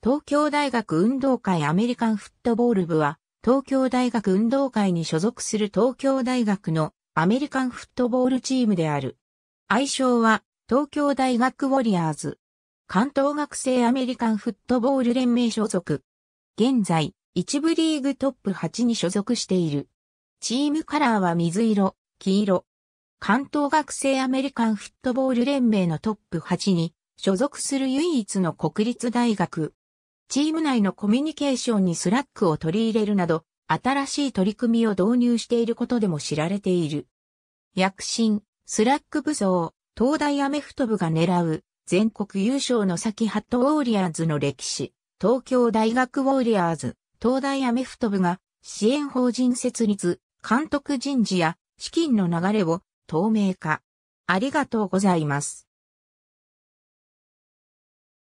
東京大学運動会アメリカンフットボール部は、東京大学運動会に所属する東京大学のアメリカンフットボールチームである。愛称は、東京大学ウォリアーズ。関東学生アメリカンフットボール連盟所属。現在、一部リーグトップ8に所属している。チームカラーは水色、黄色。関東学生アメリカンフットボール連盟のトップ8に所属する唯一の国立大学。チーム内のコミュニケーションにスラックを取り入れるなど、新しい取り組みを導入していることでも知られている。躍進、スラック武装、東大アメフト部が狙う、全国優勝の先ハットウォーリアーズの歴史、東京大学ウォーリアーズ、東大アメフト部が、支援法人設立、監督人事や資金の流れを透明化。ありがとうございます。